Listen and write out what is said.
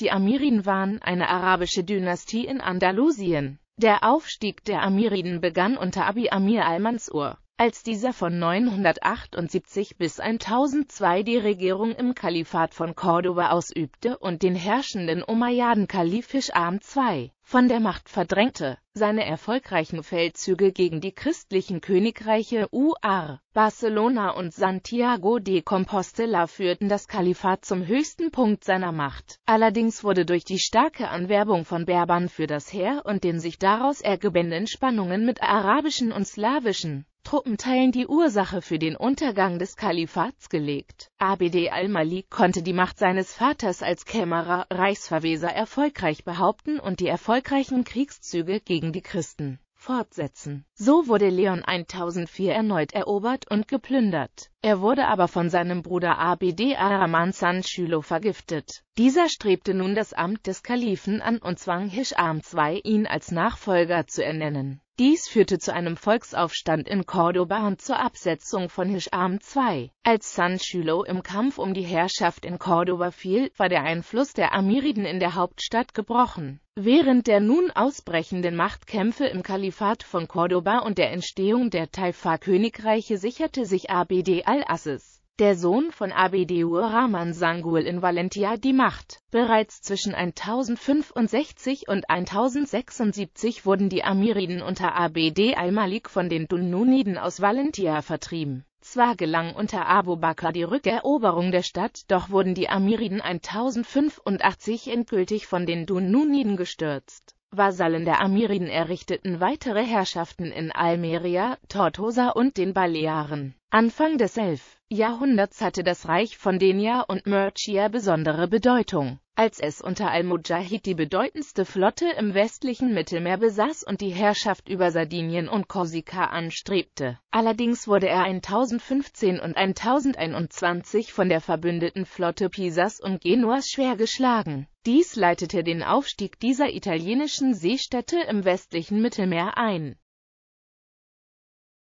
Die Amiriden waren eine arabische Dynastie in Andalusien. Der Aufstieg der Amiriden begann unter Abi Amir al-Mansur als dieser von 978 bis 1002 die Regierung im Kalifat von Cordoba ausübte und den herrschenden Umayyaden Kalif Arm II. von der Macht verdrängte. Seine erfolgreichen Feldzüge gegen die christlichen Königreiche UR, Barcelona und Santiago de Compostela führten das Kalifat zum höchsten Punkt seiner Macht. Allerdings wurde durch die starke Anwerbung von Berbern für das Heer und den sich daraus ergebenden Spannungen mit arabischen und slawischen Truppenteilen die Ursache für den Untergang des Kalifats gelegt. Abd al-Malik konnte die Macht seines Vaters als Kämmerer, Reichsverweser erfolgreich behaupten und die erfolgreichen Kriegszüge gegen die Christen fortsetzen. So wurde Leon 1004 erneut erobert und geplündert. Er wurde aber von seinem Bruder Abd al-Rahman San Schülo vergiftet. Dieser strebte nun das Amt des Kalifen an und zwang Hisham II, ihn als Nachfolger zu ernennen. Dies führte zu einem Volksaufstand in Cordoba und zur Absetzung von Hisham II. Als Sanchilo im Kampf um die Herrschaft in Cordoba fiel, war der Einfluss der Amiriden in der Hauptstadt gebrochen. Während der nun ausbrechenden Machtkämpfe im Kalifat von Cordoba und der Entstehung der Taifa-Königreiche sicherte sich Abd al-Assis der Sohn von Abdur Rahman Sangul in Valentia die Macht. Bereits zwischen 1065 und 1076 wurden die Amiriden unter Abd al-Malik von den Dunnuniden aus Valentia vertrieben. Zwar gelang unter Abu Bakr die Rückeroberung der Stadt, doch wurden die Amiriden 1085 endgültig von den Dunnuniden gestürzt Vasallen der Amiriden errichteten weitere Herrschaften in Almeria, Tortosa und den Balearen. Anfang des 11. Jahrhunderts hatte das Reich von Denia und Mercia besondere Bedeutung als es unter Al-Mujahid die bedeutendste Flotte im westlichen Mittelmeer besaß und die Herrschaft über Sardinien und Korsika anstrebte. Allerdings wurde er 1015 und 1021 von der verbündeten Flotte Pisas und Genuas schwer geschlagen. Dies leitete den Aufstieg dieser italienischen Seestädte im westlichen Mittelmeer ein.